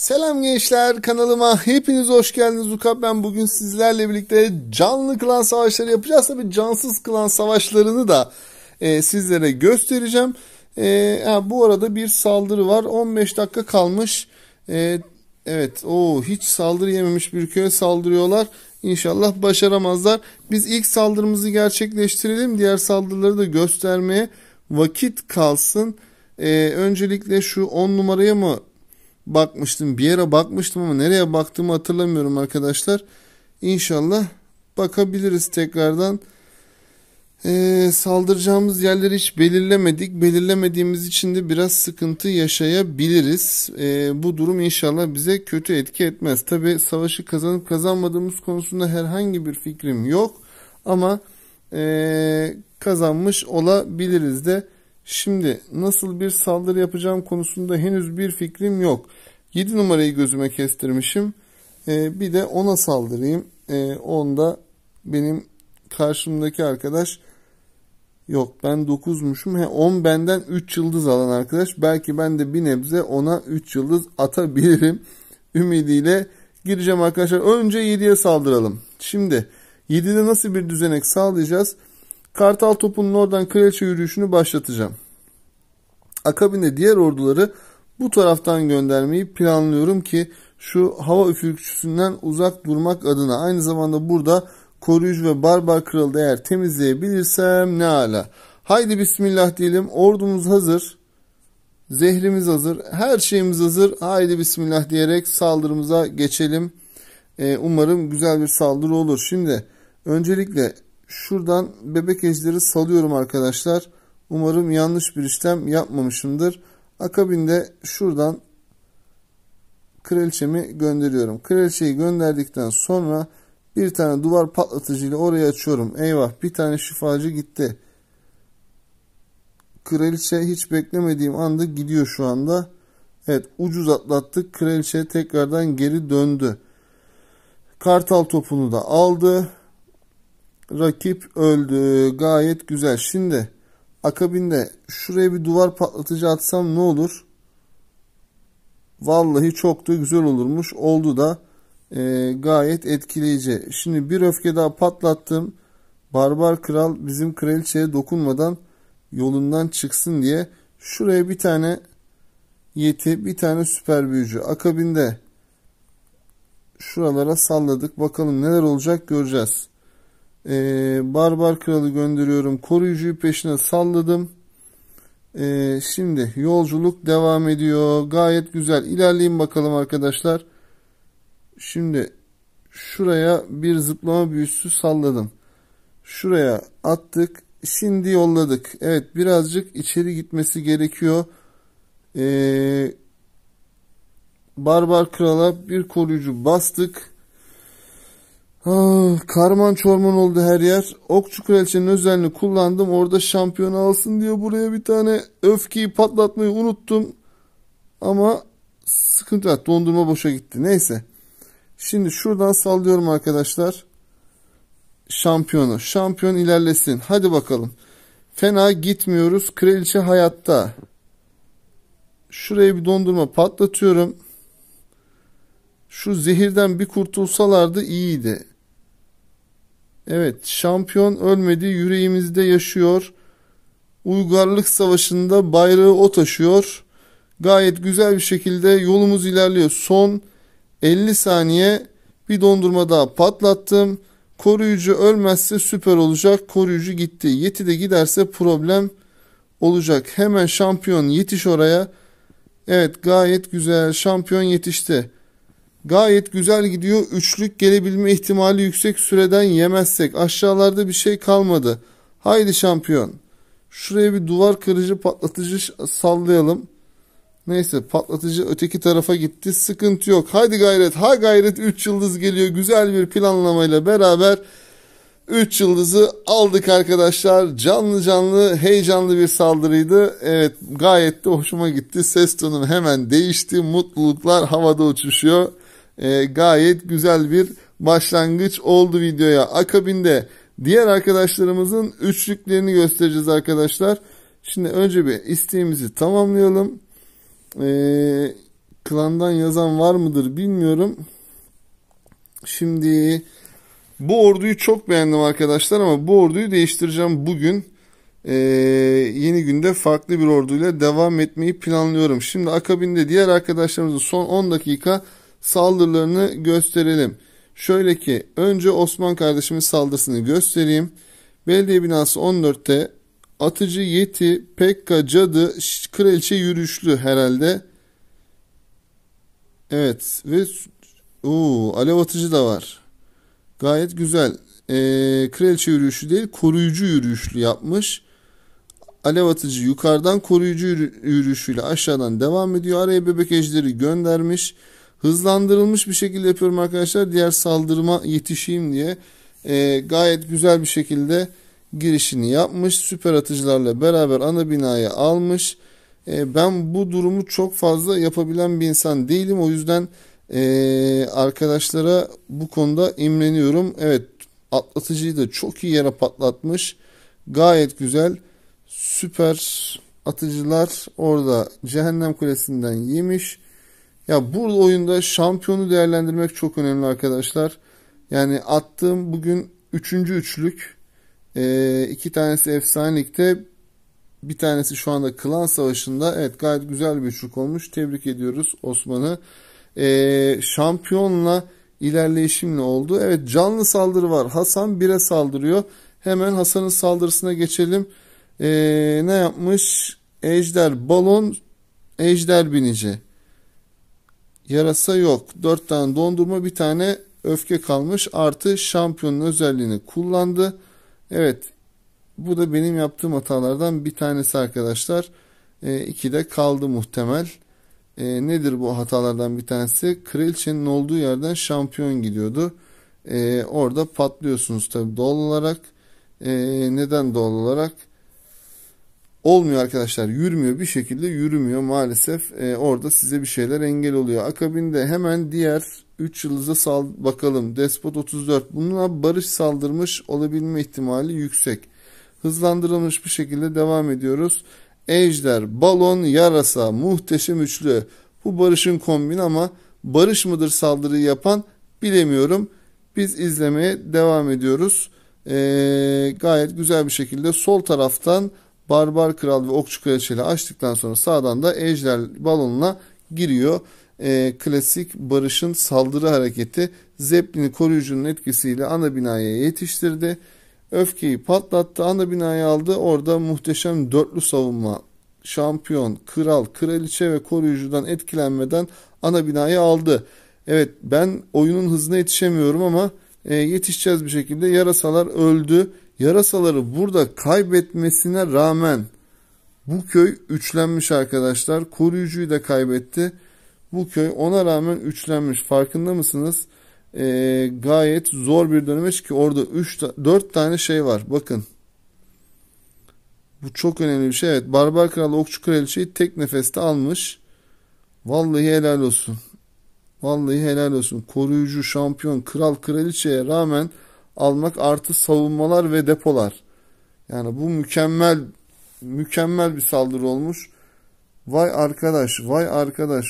Selam gençler kanalıma hepiniz hoş geldiniz Ukap ben bugün sizlerle birlikte canlı klan savaşları yapacağız tabi cansız klan savaşlarını da e, sizlere göstereceğim e, ha, bu arada bir saldırı var 15 dakika kalmış e, evet o hiç saldırı yememiş bir köye saldırıyorlar İnşallah başaramazlar biz ilk saldırımızı gerçekleştirelim diğer saldırıları da göstermeye vakit kalsın ee, öncelikle şu 10 numaraya mı bakmıştım. Bir yere bakmıştım ama nereye baktığımı hatırlamıyorum arkadaşlar. İnşallah bakabiliriz tekrardan. Ee, saldıracağımız yerleri hiç belirlemedik. Belirlemediğimiz için de biraz sıkıntı yaşayabiliriz. Ee, bu durum inşallah bize kötü etki etmez. Tabi savaşı kazanıp kazanmadığımız konusunda herhangi bir fikrim yok. Ama ee, kazanmış olabiliriz de. Şimdi nasıl bir saldırı yapacağım konusunda henüz bir fikrim yok. 7 numarayı gözüme kestirmişim. Ee, bir de ona saldırayım. Ee, onda benim karşımdaki arkadaş yok ben 9'muşum. He, 10 benden 3 yıldız alan arkadaş. Belki ben de bir nebze ona 3 yıldız atabilirim. Ümidiyle gireceğim arkadaşlar. Önce 7'ye saldıralım. Şimdi 7'de nasıl bir düzenek sağlayacağız? Kartal topunun oradan kraliçe yürüyüşünü başlatacağım. Akabinde diğer orduları bu taraftan göndermeyi planlıyorum ki şu hava üfürükçüsünden uzak durmak adına aynı zamanda burada koruyucu ve barbar kralı eğer temizleyebilirsem ne ala. Haydi bismillah diyelim ordumuz hazır. Zehrimiz hazır. Her şeyimiz hazır. Haydi bismillah diyerek saldırımıza geçelim. Ee, umarım güzel bir saldırı olur. Şimdi öncelikle şuradan bebek ejderi salıyorum arkadaşlar. Umarım yanlış bir işlem yapmamışımdır. Akabinde şuradan kraliçemi gönderiyorum. Kraliçeyi gönderdikten sonra bir tane duvar patlatıcı ile oraya açıyorum. Eyvah bir tane şifacı gitti. Kraliçe hiç beklemediğim anda gidiyor şu anda. Evet ucuz atlattık. Kraliçe tekrardan geri döndü. Kartal topunu da aldı. Rakip öldü. Gayet güzel. Şimdi akabinde şuraya bir duvar patlatıcı atsam ne olur? Vallahi çok da güzel olurmuş. Oldu da e, gayet etkileyici. Şimdi bir öfke daha patlattım. Barbar kral bizim kraliçeye dokunmadan yolundan çıksın diye şuraya bir tane yeti, bir tane süper büyücü. Akabinde şuralara salladık. Bakalım neler olacak göreceğiz. E, Barbar kralı gönderiyorum. Koruyucuyu peşine salladım. E, şimdi yolculuk devam ediyor. Gayet güzel. İlerleyin bakalım arkadaşlar. Şimdi şuraya bir zıplama büyüsü salladım. Şuraya attık. Şimdi yolladık. Evet birazcık içeri gitmesi gerekiyor. Ee, Barbar Kral'a bir koruyucu bastık. Ah, karman çorman oldu her yer. Okçu kraliçenin özelliğini kullandım. Orada şampiyon alsın diye buraya bir tane öfkeyi patlatmayı unuttum. Ama sıkıntı var. Dondurma boşa gitti. Neyse. Şimdi şuradan sallıyorum arkadaşlar. Şampiyonu. Şampiyon ilerlesin. Hadi bakalım. Fena gitmiyoruz. Kraliçe hayatta. Şuraya bir dondurma patlatıyorum şu zehirden bir kurtulsalardı iyiydi. Evet şampiyon ölmedi yüreğimizde yaşıyor. Uygarlık savaşında bayrağı o taşıyor. Gayet güzel bir şekilde yolumuz ilerliyor. Son 50 saniye bir dondurma daha patlattım. Koruyucu ölmezse süper olacak. Koruyucu gitti. Yeti de giderse problem olacak. Hemen şampiyon yetiş oraya. Evet gayet güzel şampiyon yetişti. Gayet güzel gidiyor. Üçlük gelebilme ihtimali yüksek süreden yemezsek. Aşağılarda bir şey kalmadı. Haydi şampiyon. Şuraya bir duvar kırıcı patlatıcı sallayalım. Neyse patlatıcı öteki tarafa gitti. Sıkıntı yok. Haydi gayret. Ha gayret 3 yıldız geliyor. Güzel bir planlamayla beraber 3 yıldızı aldık arkadaşlar. Canlı canlı heyecanlı bir saldırıydı. Evet gayet de hoşuma gitti. Ses tonum hemen değişti. Mutluluklar havada uçuşuyor e, gayet güzel bir başlangıç oldu videoya. Akabinde diğer arkadaşlarımızın üçlüklerini göstereceğiz arkadaşlar. Şimdi önce bir isteğimizi tamamlayalım. Ee, klandan yazan var mıdır bilmiyorum. Şimdi bu orduyu çok beğendim arkadaşlar ama bu orduyu değiştireceğim bugün. Ee, yeni günde farklı bir orduyla devam etmeyi planlıyorum. Şimdi akabinde diğer arkadaşlarımızın son 10 dakika saldırılarını gösterelim. Şöyle ki önce Osman kardeşimin saldırısını göstereyim. Belediye binası 14'te atıcı Yeti, Pekka, Cadı, Kraliçe yürüyüşlü herhalde. Evet ve uu, alev atıcı da var. Gayet güzel. Ee, kraliçe yürüyüşü değil koruyucu yürüyüşlü yapmış. Alev atıcı yukarıdan koruyucu yürüyüşüyle aşağıdan devam ediyor. Araya bebek ejderi göndermiş hızlandırılmış bir şekilde yapıyorum arkadaşlar. Diğer saldırıma yetişeyim diye e, gayet güzel bir şekilde girişini yapmış. Süper atıcılarla beraber ana binaya almış. E, ben bu durumu çok fazla yapabilen bir insan değilim. O yüzden e, arkadaşlara bu konuda imreniyorum. Evet atlatıcıyı da çok iyi yere patlatmış. Gayet güzel. Süper atıcılar orada cehennem kulesinden yemiş. Ya bu oyunda şampiyonu değerlendirmek çok önemli arkadaşlar. Yani attığım bugün üçüncü üçlük. E, iki tanesi efsanelikte. Bir tanesi şu anda Klan Savaşı'nda. Evet gayet güzel bir üçlük olmuş. Tebrik ediyoruz Osman'ı. E, şampiyonla ilerleyişimle oldu. Evet canlı saldırı var. Hasan 1'e saldırıyor. Hemen Hasan'ın saldırısına geçelim. E, ne yapmış? Ejder balon, ejder binici yarasa yok. 4 tane dondurma bir tane öfke kalmış. Artı şampiyonun özelliğini kullandı. Evet bu da benim yaptığım hatalardan bir tanesi arkadaşlar. E, de kaldı muhtemel. E, nedir bu hatalardan bir tanesi? Kraliçenin olduğu yerden şampiyon gidiyordu. E, orada patlıyorsunuz tabi doğal olarak. E, neden doğal olarak? olmuyor arkadaşlar. Yürümüyor bir şekilde yürümüyor maalesef. E, orada size bir şeyler engel oluyor. Akabinde hemen diğer 3 yıldızı sal bakalım. Despot 34. Bununla barış saldırmış olabilme ihtimali yüksek. Hızlandırılmış bir şekilde devam ediyoruz. Ejder, balon, yarasa, muhteşem üçlü. Bu barışın kombin ama barış mıdır saldırı yapan bilemiyorum. Biz izlemeye devam ediyoruz. Ee, gayet güzel bir şekilde sol taraftan Barbar Kral ve Okçu Kraliçe açtıktan sonra sağdan da Ejder balonuna giriyor. E, klasik Barış'ın saldırı hareketi Zeppelin'i koruyucunun etkisiyle ana binaya yetiştirdi. Öfkeyi patlattı, ana binayı aldı. Orada muhteşem dörtlü savunma şampiyon, kral, kraliçe ve koruyucudan etkilenmeden ana binayı aldı. Evet ben oyunun hızına yetişemiyorum ama e, yetişeceğiz bir şekilde. Yarasalar öldü. Yarasaları burada kaybetmesine rağmen bu köy üçlenmiş arkadaşlar. Koruyucuyu da kaybetti. Bu köy ona rağmen üçlenmiş. Farkında mısınız? Ee, gayet zor bir dönemeç ki orada 3 4 tane şey var. Bakın. Bu çok önemli bir şey. Evet Barbar Kral Okçu Kraliçeyi tek nefeste almış. Vallahi helal olsun. Vallahi helal olsun. Koruyucu, şampiyon, kral, kraliçeye rağmen almak artı savunmalar ve depolar. Yani bu mükemmel mükemmel bir saldırı olmuş. Vay arkadaş, vay arkadaş.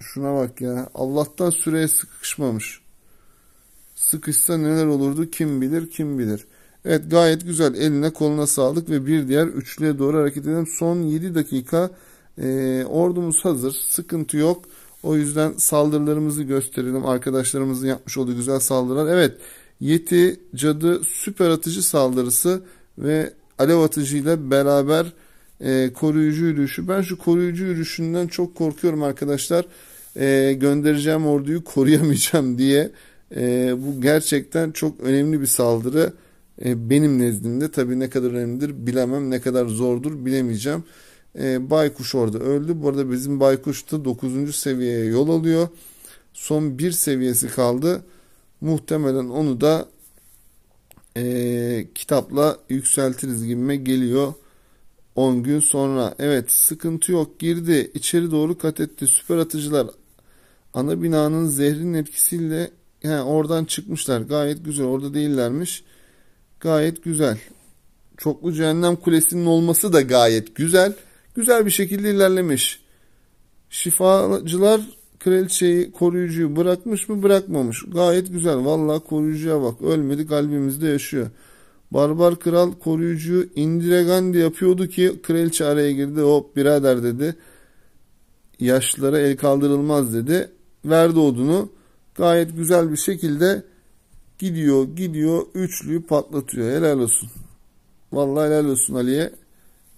Şuna bak ya. Allah'tan süreye sıkışmamış. Sıkışsa neler olurdu kim bilir kim bilir. Evet gayet güzel. Eline koluna sağlık ve bir diğer üçlüye doğru hareket edelim. Son 7 dakika e, ordumuz hazır. Sıkıntı yok. O yüzden saldırılarımızı gösterelim. Arkadaşlarımızın yapmış olduğu güzel saldırılar. Evet Yeti cadı süper atıcı saldırısı ve alev atıcıyla beraber e, koruyucu yürüyüşü. Ben şu koruyucu yürüyüşünden çok korkuyorum arkadaşlar. E, göndereceğim orduyu koruyamayacağım diye. E, bu gerçekten çok önemli bir saldırı. E, benim nezdimde tabii ne kadar önemlidir bilemem. Ne kadar zordur bilemeyeceğim. E, baykuş orada öldü. Bu arada bizim baykuş da 9. seviyeye yol alıyor. Son bir seviyesi kaldı. Muhtemelen onu da e, kitapla yükseltiriz gibime geliyor. 10 gün sonra evet sıkıntı yok girdi içeri doğru kat etti süper atıcılar ana binanın zehrin etkisiyle yani oradan çıkmışlar gayet güzel orada değillermiş gayet güzel çoklu cehennem kulesinin olması da gayet güzel güzel bir şekilde ilerlemiş. Şifacılar kraliçeyi koruyucuyu bırakmış mı bırakmamış. Gayet güzel. Valla koruyucuya bak. Ölmedi kalbimizde yaşıyor. Barbar kral koruyucuyu Indire Gandhi yapıyordu ki kraliçe araya girdi. Hop birader dedi. Yaşlara el kaldırılmaz dedi. Verdi odunu. Gayet güzel bir şekilde gidiyor gidiyor üçlüyü patlatıyor. Helal olsun. Vallahi helal olsun Ali'ye.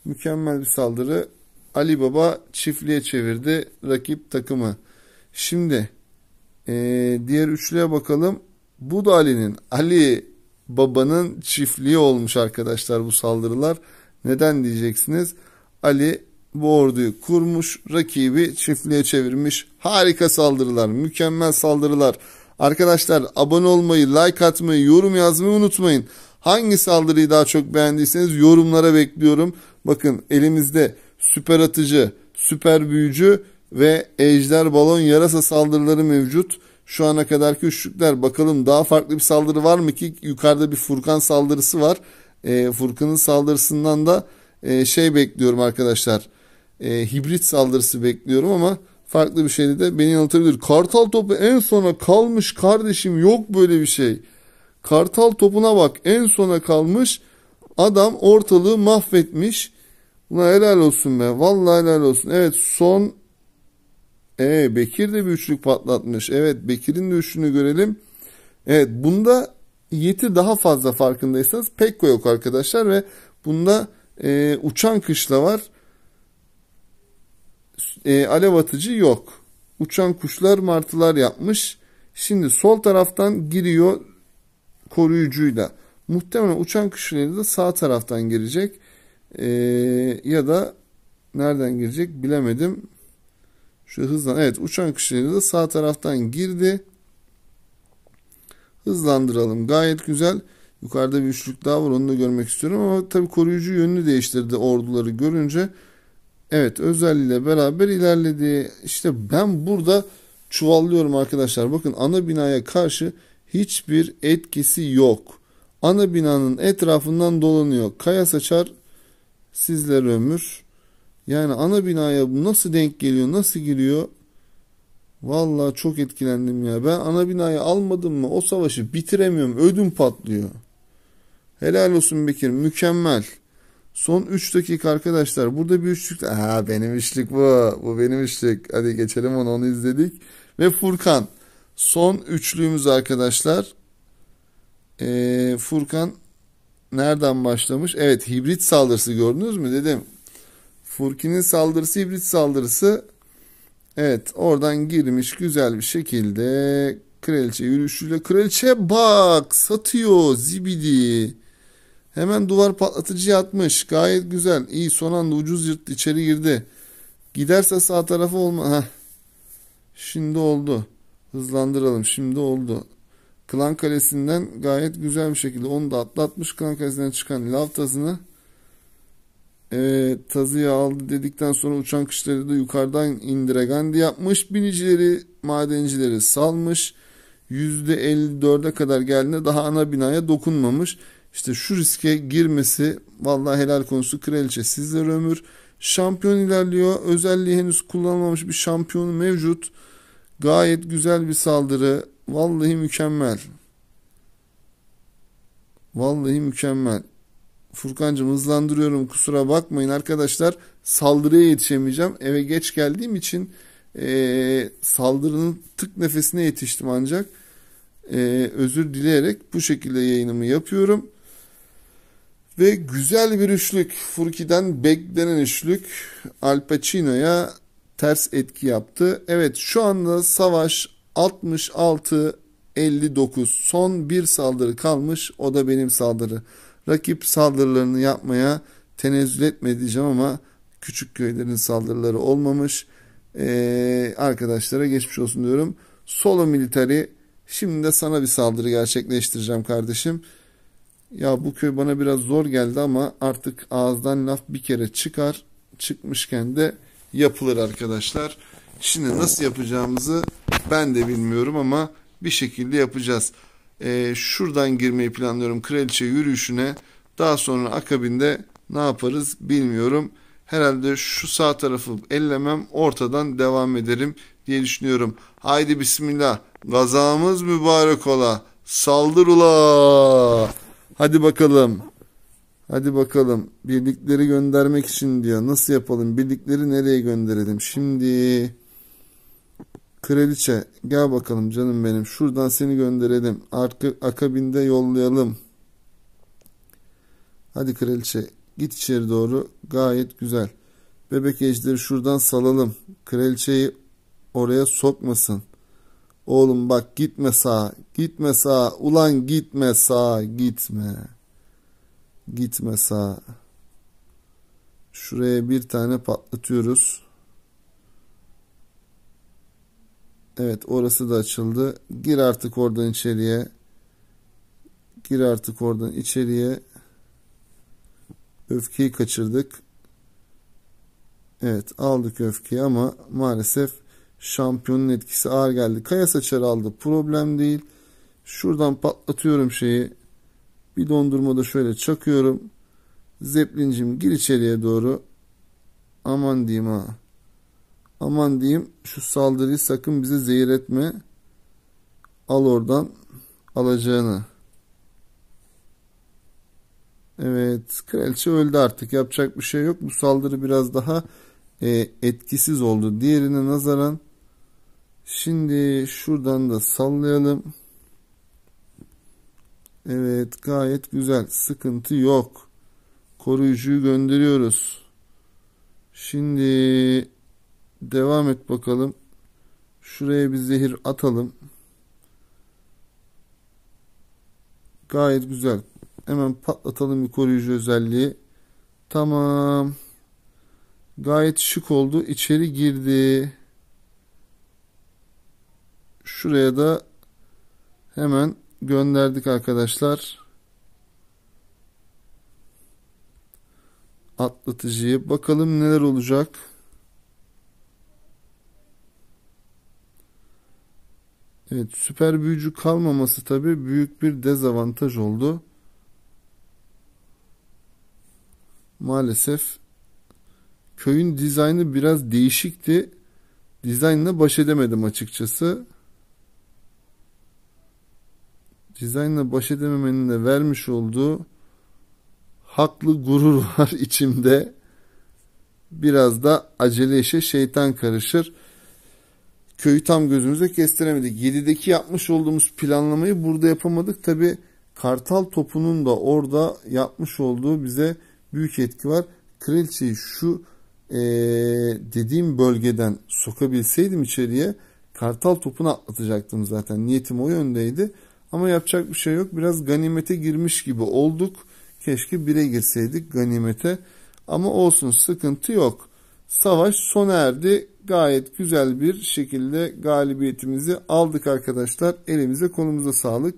Mükemmel bir saldırı. Ali Baba çiftliğe çevirdi rakip takımı. Şimdi e, diğer üçlüye bakalım. Bu da Ali'nin. Ali Baba'nın çiftliği olmuş arkadaşlar bu saldırılar. Neden diyeceksiniz? Ali bu orduyu kurmuş, rakibi çiftliğe çevirmiş. Harika saldırılar, mükemmel saldırılar. Arkadaşlar abone olmayı, like atmayı, yorum yazmayı unutmayın. Hangi saldırıyı daha çok beğendiyseniz yorumlara bekliyorum. Bakın elimizde süper atıcı, süper büyücü ve ejder balon yarasa saldırıları mevcut. Şu ana kadarki üçlükler bakalım daha farklı bir saldırı var mı ki yukarıda bir Furkan saldırısı var. E, Furkan'ın saldırısından da e, şey bekliyorum arkadaşlar. E, hibrit saldırısı bekliyorum ama farklı bir şeyde de beni yanıltabilir. Kartal topu en sona kalmış kardeşim yok böyle bir şey. Kartal topuna bak en sona kalmış. Adam ortalığı mahvetmiş. Buna helal olsun be. Vallahi helal olsun. Evet son ee, Bekir de bir üçlük patlatmış. Evet Bekir'in de üçlünü görelim. Evet bunda yeti daha fazla farkındaysanız Pekko yok arkadaşlar ve bunda e, uçan kışla var. E, alev atıcı yok. Uçan kuşlar martılar yapmış. Şimdi sol taraftan giriyor koruyucuyla. Muhtemelen uçan kişileri de sağ taraftan girecek. Ee, ya da nereden girecek bilemedim. Şu hızlan evet uçan kişileri de sağ taraftan girdi. Hızlandıralım. Gayet güzel. Yukarıda bir üçlük daha var onu da görmek istiyorum ama tabi koruyucu yönünü değiştirdi orduları görünce. Evet özelliğiyle beraber ilerledi. işte ben burada çuvallıyorum arkadaşlar. Bakın ana binaya karşı hiçbir etkisi yok. Ana binanın etrafından dolanıyor. Kaya saçar sizler ömür. Yani ana binaya bu nasıl denk geliyor, nasıl giriyor? Vallahi çok etkilendim ya. Ben ana binayı almadım mı o savaşı bitiremiyorum. Ödüm patlıyor. Helal olsun Bekir. Mükemmel. Son 3 dakika arkadaşlar. Burada bir üçlük. Ha benim üçlük bu. Bu benim üçlük. Hadi geçelim onu. Onu izledik. Ve Furkan. Son üçlüğümüz arkadaşlar. Ee, Furkan nereden başlamış? Evet hibrit saldırısı gördünüz mü dedim. Furkin'in saldırısı hibrit saldırısı. Evet oradan girmiş güzel bir şekilde kraliçe yürüyüşüyle. Kraliçe bak satıyor zibidi. Hemen duvar patlatıcı atmış. Gayet güzel. İyi son anda ucuz yırttı içeri girdi. Giderse sağ tarafı olma. Heh. Şimdi oldu hızlandıralım. Şimdi oldu. Klan Kalesi'nden gayet güzel bir şekilde onu da atlatmış. Klan Kalesi'nden çıkan lav tazını e, tazıya aldı dedikten sonra uçan kişileri da yukarıdan indire indiregendi yapmış. Binicileri, madencileri salmış. %54'e kadar geldiğinde daha ana binaya dokunmamış. İşte şu riske girmesi vallahi helal konusu kraliçe sizler ömür. Şampiyon ilerliyor. Özelliği henüz kullanmamış bir şampiyon mevcut. Gayet güzel bir saldırı. Vallahi mükemmel. Vallahi mükemmel. Furkancığım hızlandırıyorum kusura bakmayın arkadaşlar. Saldırıya yetişemeyeceğim. Eve geç geldiğim için e, saldırının tık nefesine yetiştim ancak. E, özür dileyerek bu şekilde yayınımı yapıyorum. Ve güzel bir üçlük. Furki'den beklenen üçlük. Al Pacino'ya ters etki yaptı. Evet şu anda savaş 66 59 son bir saldırı kalmış o da benim saldırı. Rakip saldırılarını yapmaya tenezzül etme diyeceğim ama küçük köylerin saldırıları olmamış. Ee, arkadaşlara geçmiş olsun diyorum. Solo militari şimdi de sana bir saldırı gerçekleştireceğim kardeşim. Ya bu köy bana biraz zor geldi ama artık ağızdan laf bir kere çıkar. Çıkmışken de yapılır arkadaşlar. Şimdi nasıl yapacağımızı ben de bilmiyorum ama bir şekilde yapacağız. Ee, şuradan girmeyi planlıyorum kraliçe yürüyüşüne. Daha sonra akabinde ne yaparız bilmiyorum. Herhalde şu sağ tarafı ellemem ortadan devam ederim diye düşünüyorum. Haydi bismillah. Gazamız mübarek ola. Saldır ula. Hadi bakalım. Hadi bakalım birlikleri göndermek için diyor. Nasıl yapalım? Birlikleri nereye gönderelim? Şimdi kraliçe gel bakalım canım benim. Şuradan seni gönderelim. Arka, akabinde yollayalım. Hadi kraliçe git içeri doğru. Gayet güzel. Bebek ejderi şuradan salalım. Kraliçeyi oraya sokmasın. Oğlum bak gitme sağa. Gitme sağa. Ulan gitme sağa. Gitme. Git mesela. Şuraya bir tane patlatıyoruz. Evet orası da açıldı. Gir artık oradan içeriye. Gir artık oradan içeriye. Öfkeyi kaçırdık. Evet aldık öfkeyi ama maalesef şampiyonun etkisi ağır geldi. Kaya saçarı aldı. Problem değil. Şuradan patlatıyorum şeyi. Bir dondurma da şöyle çakıyorum. Zeplincim gir içeriye doğru. Aman diyeyim ha. Aman diyeyim şu saldırıyı sakın bize zehir etme. Al oradan alacağını. Evet kraliçe öldü artık yapacak bir şey yok. Bu saldırı biraz daha e, etkisiz oldu. Diğerine nazaran şimdi şuradan da sallayalım. Evet gayet güzel. Sıkıntı yok. Koruyucuyu gönderiyoruz. Şimdi devam et bakalım. Şuraya bir zehir atalım. Gayet güzel. Hemen patlatalım bir koruyucu özelliği. Tamam. Gayet şık oldu. İçeri girdi. Şuraya da hemen gönderdik arkadaşlar. Atlatıcıyı. Bakalım neler olacak. Evet süper büyücü kalmaması tabi büyük bir dezavantaj oldu. Maalesef köyün dizaynı biraz değişikti. Dizaynla baş edemedim açıkçası dizaynla baş edememenin de vermiş olduğu haklı gurur var içimde. Biraz da acele işe şeytan karışır. Köyü tam gözümüze kestiremedik. 7'deki yapmış olduğumuz planlamayı burada yapamadık. Tabi kartal topunun da orada yapmış olduğu bize büyük etki var. Kraliçeyi şu ee, dediğim bölgeden sokabilseydim içeriye kartal topunu atlatacaktım zaten. Niyetim o yöndeydi. Ama yapacak bir şey yok. Biraz ganimete girmiş gibi olduk. Keşke bire girseydik ganimete. Ama olsun sıkıntı yok. Savaş sona erdi. Gayet güzel bir şekilde galibiyetimizi aldık arkadaşlar. Elimize konumuza sağlık.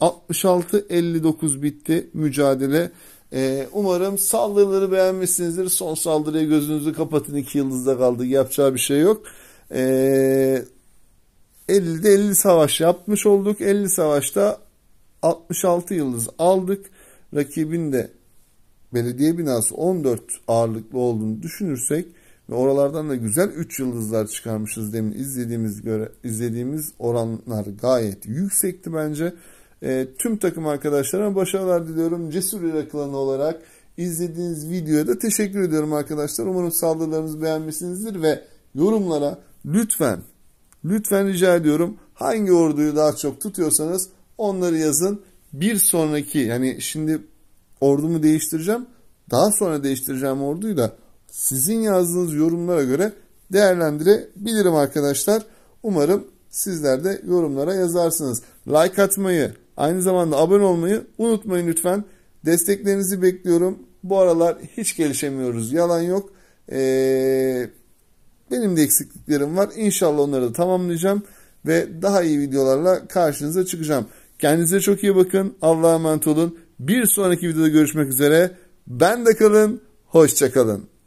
66-59 bitti mücadele. Ee, umarım saldırıları beğenmişsinizdir. Son saldırıya gözünüzü kapatın. iki yıldızda kaldı. Yapacağı bir şey yok. Ee, 50'de 50 savaş yapmış olduk. 50 savaşta 66 yıldız aldık. Rakibin de belediye binası 14 ağırlıklı olduğunu düşünürsek ve oralardan da güzel 3 yıldızlar çıkarmışız demin izlediğimiz göre izlediğimiz oranlar gayet yüksekti bence. E, tüm takım arkadaşlarıma başarılar diliyorum. Cesur Iraklanı olarak izlediğiniz videoya da teşekkür ediyorum arkadaşlar. Umarım saldırılarınızı beğenmişsinizdir ve yorumlara lütfen Lütfen rica ediyorum hangi orduyu daha çok tutuyorsanız onları yazın. Bir sonraki yani şimdi ordumu değiştireceğim. Daha sonra değiştireceğim orduyu da sizin yazdığınız yorumlara göre değerlendirebilirim arkadaşlar. Umarım sizler de yorumlara yazarsınız. Like atmayı, aynı zamanda abone olmayı unutmayın lütfen. Desteklerinizi bekliyorum. Bu aralar hiç gelişemiyoruz. Yalan yok. Ee, benim de eksikliklerim var. İnşallah onları da tamamlayacağım ve daha iyi videolarla karşınıza çıkacağım. Kendinize çok iyi bakın. Allah'a emanet olun. Bir sonraki videoda görüşmek üzere. Ben de kalın. Hoşçakalın.